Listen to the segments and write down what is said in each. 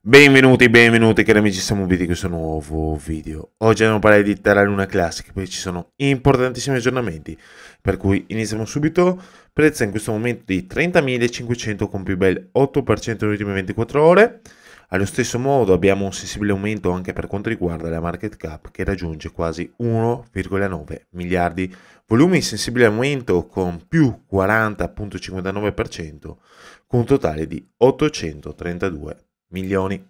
Benvenuti, benvenuti cari amici, siamo qui di questo nuovo video. Oggi andiamo a parlare di Terra Luna Classic, Perché ci sono importantissimi aggiornamenti, per cui iniziamo subito. Prezzo in questo momento di 30.500 con più bel 8% nelle ultime 24 ore. Allo stesso modo abbiamo un sensibile aumento anche per quanto riguarda la market cap che raggiunge quasi 1,9 miliardi, volume in sensibile aumento con più 40,59% con un totale di 832 milioni.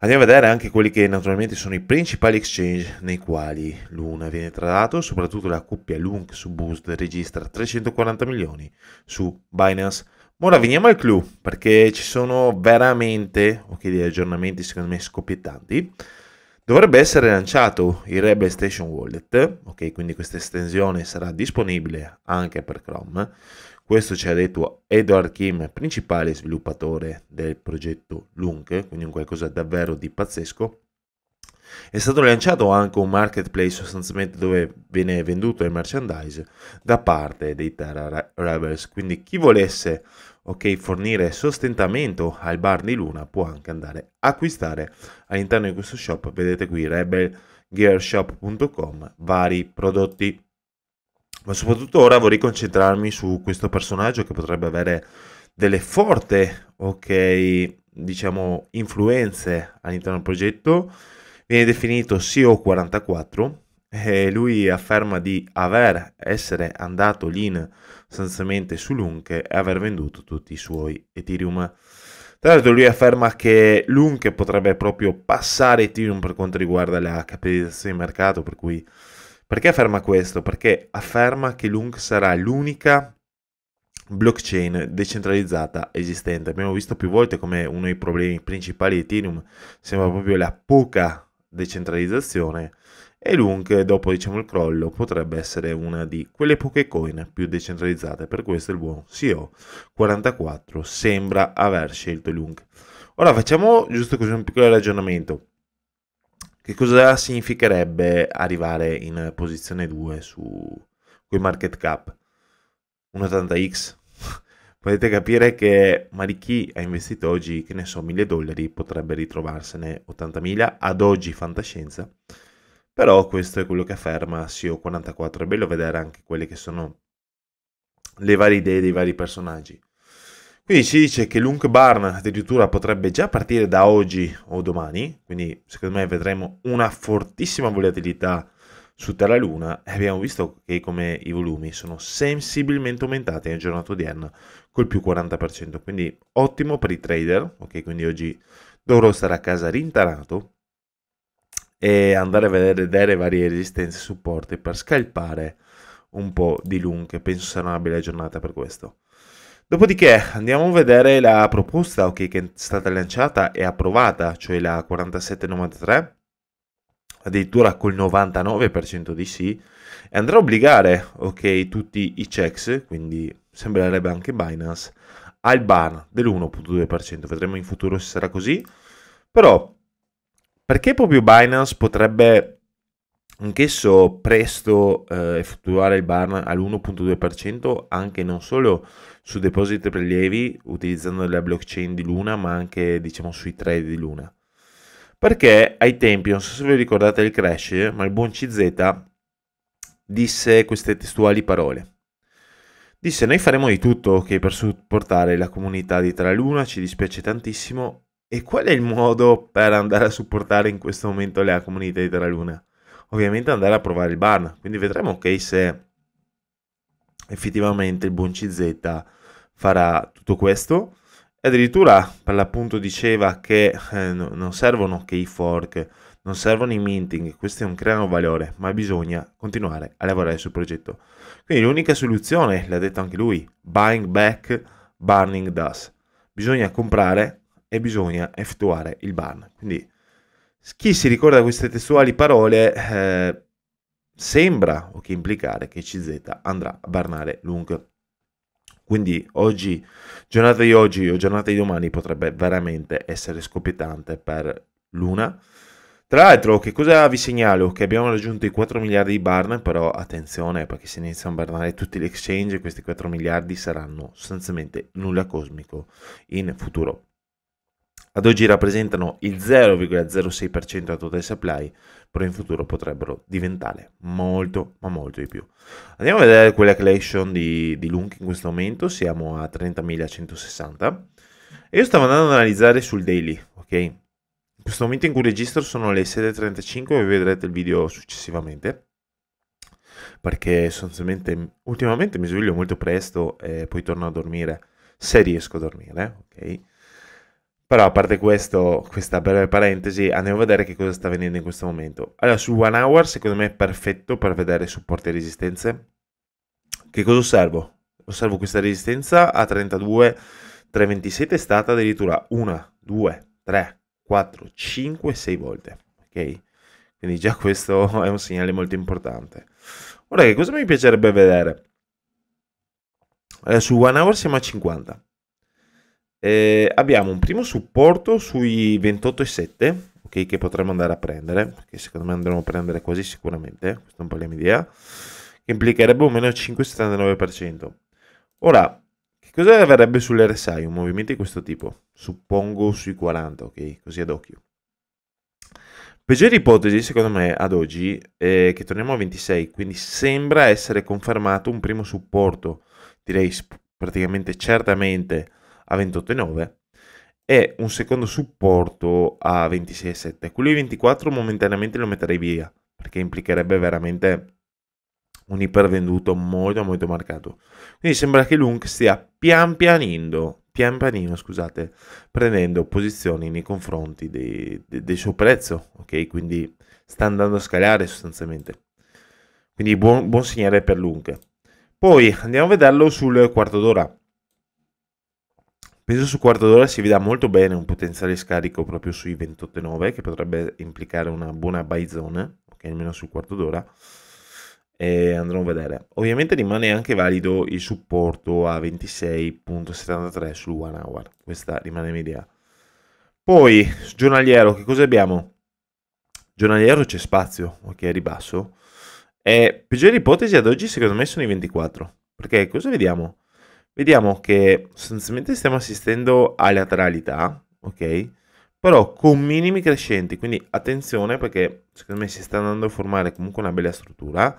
Andiamo a vedere anche quelli che naturalmente sono i principali exchange nei quali Luna viene tradato, soprattutto la coppia LUNC su Boost registra 340 milioni su Binance. Ora veniamo al clou, perché ci sono veramente okay, degli aggiornamenti secondo me scoppiettanti. Dovrebbe essere lanciato il Rebel Station Wallet, ok, quindi questa estensione sarà disponibile anche per Chrome. Questo ci ha detto Edward Kim, principale sviluppatore del progetto Lunk, quindi un qualcosa davvero di pazzesco. È stato lanciato anche un marketplace sostanzialmente dove viene venduto il merchandise da parte dei Terra Rebels, quindi chi volesse ok, fornire sostentamento al bar di Luna può anche andare a acquistare all'interno di questo shop, vedete qui rebelgearshop.com, vari prodotti ma soprattutto ora vorrei concentrarmi su questo personaggio che potrebbe avere delle forti, ok, diciamo, influenze all'interno del progetto. Viene definito CO44 e lui afferma di aver essere andato lì sostanzialmente su sull'Unke e aver venduto tutti i suoi Ethereum. Tra l'altro lui afferma che l'Unke potrebbe proprio passare Ethereum per quanto riguarda la capitalizzazione di mercato, per cui perché afferma questo? Perché afferma che Lung sarà l'unica blockchain decentralizzata esistente. Abbiamo visto più volte come uno dei problemi principali di Ethereum sembra proprio la poca decentralizzazione e Lunk dopo diciamo il crollo potrebbe essere una di quelle poche coin più decentralizzate per questo il buon CEO 44 sembra aver scelto Lunk ora facciamo giusto così un piccolo ragionamento che cosa significherebbe arrivare in posizione 2 su quei market cap? Un 80 x Potete capire che magari ha investito oggi, che ne so, 1000 dollari potrebbe ritrovarsene 80.000, ad oggi fantascienza. Però questo è quello che afferma SEO44, è bello vedere anche quelle che sono le varie idee dei vari personaggi. Quindi si dice che Lunk Barn addirittura potrebbe già partire da oggi o domani, quindi secondo me vedremo una fortissima volatilità su Terra Luna e abbiamo visto che come i volumi sono sensibilmente aumentati nel giornata odierna col più 40%, quindi ottimo per i trader, ok? Quindi oggi dovrò stare a casa rintanato e andare a vedere varie resistenze e supporti per scalpare un po' di Lunk, penso sarà una bella giornata per questo. Dopodiché andiamo a vedere la proposta okay, che è stata lanciata e approvata, cioè la 4793, addirittura col 99% di sì, e andrà a obbligare okay, tutti i checks, quindi sembrerebbe anche Binance, al ban dell'1.2%. Vedremo in futuro se sarà così, però perché proprio Binance potrebbe anch'esso presto eh, effettuare il bar all'1.2% anche non solo su depositi e prelievi utilizzando la blockchain di Luna ma anche diciamo sui trade di Luna perché ai tempi non so se vi ricordate il crash ma il buon CZ disse queste testuali parole disse noi faremo di tutto okay, per supportare la comunità di Traluna ci dispiace tantissimo e qual è il modo per andare a supportare in questo momento la comunità di Traluna? ovviamente andare a provare il Barn. Quindi vedremo okay, se effettivamente il buon CZ farà tutto questo. E addirittura per l'appunto diceva che eh, non servono key fork, non servono i minting, questi non creano valore, ma bisogna continuare a lavorare sul progetto. Quindi l'unica soluzione, l'ha detto anche lui, buying back, burning dust. Bisogna comprare e bisogna effettuare il burn. Quindi chi si ricorda queste testuali parole eh, sembra o che implicare che CZ andrà a Barnare Lung. Quindi oggi, giornata di oggi o giornata di domani potrebbe veramente essere scoppiettante per l'una. Tra l'altro, che cosa vi segnalo? Che abbiamo raggiunto i 4 miliardi di Barn, però attenzione perché se iniziano a barnare tutti gli exchange, questi 4 miliardi saranno sostanzialmente nulla cosmico in futuro. Ad oggi rappresentano il 0,06% del total supply, però in futuro potrebbero diventare molto, ma molto di più. Andiamo a vedere quella collection di, di Lunk in questo momento, siamo a 30.160. E io stavo andando ad analizzare sul daily, ok? In questo momento in cui registro sono le 7.35, e vedrete il video successivamente perché sostanzialmente ultimamente mi sveglio molto presto e poi torno a dormire se riesco a dormire, ok? Però a parte questo, questa breve parentesi, andiamo a vedere che cosa sta avvenendo in questo momento. Allora, su One Hour secondo me è perfetto per vedere supporti e resistenze. Che cosa osservo? Osservo questa resistenza a 32, 327 è stata addirittura 1, 2, 3, 4, 5, 6 volte. Ok? Quindi già questo è un segnale molto importante. Ora, che cosa mi piacerebbe vedere? Allora, su One Hour siamo a 50. Eh, abbiamo un primo supporto sui 28,7 okay, che potremmo andare a prendere, che secondo me andremo a prendere quasi sicuramente, questa è un po' la mia idea, che implicherebbe un meno 5,79%. Ora, che cosa avverrebbe sull'RSI un movimento di questo tipo? Suppongo sui 40, ok? Così ad occhio. Peggiore ipotesi, secondo me, ad oggi è che torniamo a 26, quindi sembra essere confermato un primo supporto, direi praticamente certamente a 28,9 e un secondo supporto a 26,7. Quello di 24 momentaneamente lo metterei via perché implicherebbe veramente un ipervenduto molto molto marcato. Quindi sembra che Lunk stia pian pianino, pian pianino, scusate, prendendo posizioni nei confronti dei, de, del suo prezzo, ok? Quindi sta andando a scalare sostanzialmente. Quindi buon, buon segnale per Lunk. Poi andiamo a vederlo sul quarto d'ora. Penso su quarto d'ora si veda molto bene un potenziale scarico proprio sui 28,9 che potrebbe implicare una buona buy zone, ok, almeno sul quarto d'ora. E andremo a vedere. Ovviamente rimane anche valido il supporto a 26.73 sul one hour. Questa rimane un'idea. Poi, giornaliero, che cosa abbiamo? Giornaliero c'è spazio, ok, a ribasso. E peggiore ipotesi ad oggi secondo me sono i 24. Perché cosa vediamo? vediamo che sostanzialmente stiamo assistendo a lateralità, ok? Però con minimi crescenti, quindi attenzione perché secondo me si sta andando a formare comunque una bella struttura.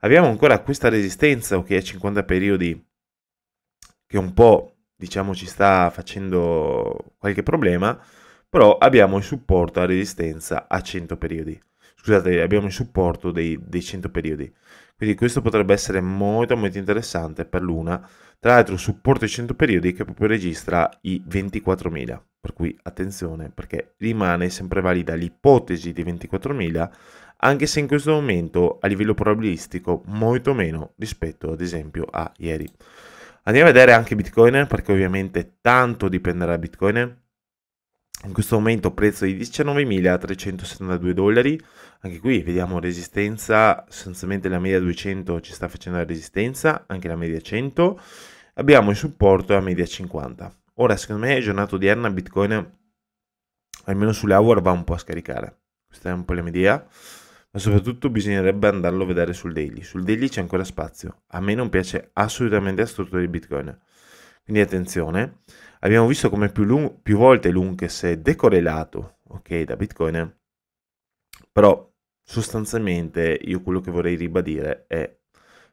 Abbiamo ancora questa resistenza, ok, a 50 periodi, che un po', diciamo, ci sta facendo qualche problema, però abbiamo il supporto a resistenza a 100 periodi scusate, abbiamo il supporto dei, dei 100 periodi. Quindi questo potrebbe essere molto molto interessante per l'una. Tra l'altro supporto ai 100 periodi che proprio registra i 24.000, per cui attenzione perché rimane sempre valida l'ipotesi di 24.000, anche se in questo momento a livello probabilistico molto meno rispetto ad esempio a ieri. Andiamo a vedere anche Bitcoin perché ovviamente tanto dipenderà da Bitcoin in questo momento prezzo di 19.372 dollari, anche qui vediamo resistenza, sostanzialmente la media 200 ci sta facendo la resistenza, anche la media 100, abbiamo il supporto alla media 50. Ora secondo me giornata odierna Bitcoin almeno sull'hour va un po' a scaricare, questa è un po' la mia idea, ma soprattutto bisognerebbe andarlo a vedere sul daily, sul daily c'è ancora spazio, a me non piace assolutamente la struttura di Bitcoin quindi attenzione, abbiamo visto come più, lungo, più volte l'UNCES è decorrelato okay, da Bitcoin, però sostanzialmente io quello che vorrei ribadire è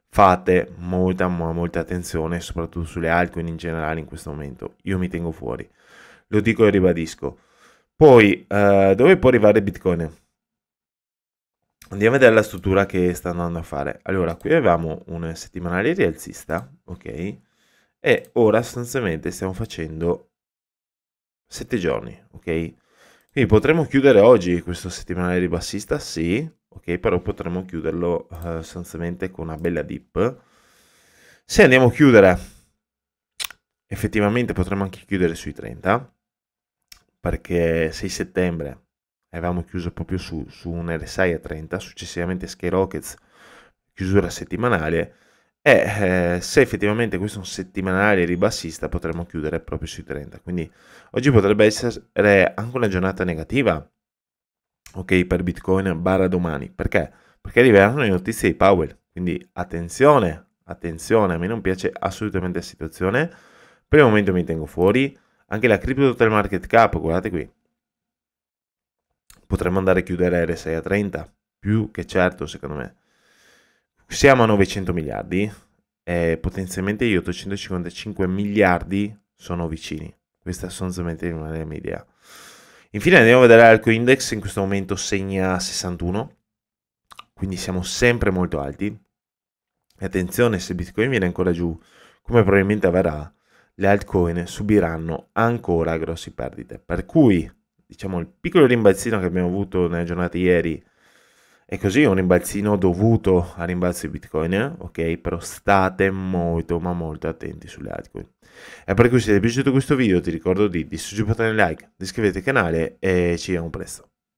fate molta ma molta attenzione soprattutto sulle altcoin in generale in questo momento io mi tengo fuori lo dico e ribadisco poi eh, dove può arrivare bitcoin andiamo a vedere la struttura che sta andando a fare allora qui avevamo un settimanale rialzista ok e ora sostanzialmente stiamo facendo 7 giorni, ok? Quindi potremmo chiudere oggi questo settimanale ribassista, sì, ok? Però potremmo chiuderlo eh, sostanzialmente con una bella dip. Se andiamo a chiudere, effettivamente potremmo anche chiudere sui 30, perché 6 settembre avevamo chiuso proprio su, su un RSI a 30, successivamente Skyrockets, chiusura settimanale, e eh, eh, se effettivamente questo è un settimanale ribassista potremmo chiudere proprio sui 30. Quindi oggi potrebbe essere anche una giornata negativa, ok, per Bitcoin barra domani. Perché? Perché arriveranno le notizie di Powell. Quindi attenzione, attenzione, a me non piace assolutamente la situazione. Per il momento mi tengo fuori. Anche la Crypto total market cap, guardate qui. Potremmo andare a chiudere R6 a 30, più che certo secondo me siamo a 900 miliardi e potenzialmente gli 855 miliardi sono vicini. Questa è sostanzialmente una delle mie Infine andiamo a vedere l'Alco Index, in questo momento segna 61, quindi siamo sempre molto alti. E attenzione, se Bitcoin viene ancora giù, come probabilmente avverrà, le altcoin subiranno ancora grossi perdite. Per cui, diciamo, il piccolo rimbalzino che abbiamo avuto nella giornata ieri e così un rimbalzino dovuto al rimbalzo di Bitcoin, ok? Però state molto ma molto attenti sulle altcoin. E per cui se ti è piaciuto questo video ti ricordo di distruggere il like, di iscriverti al canale e ci vediamo presto.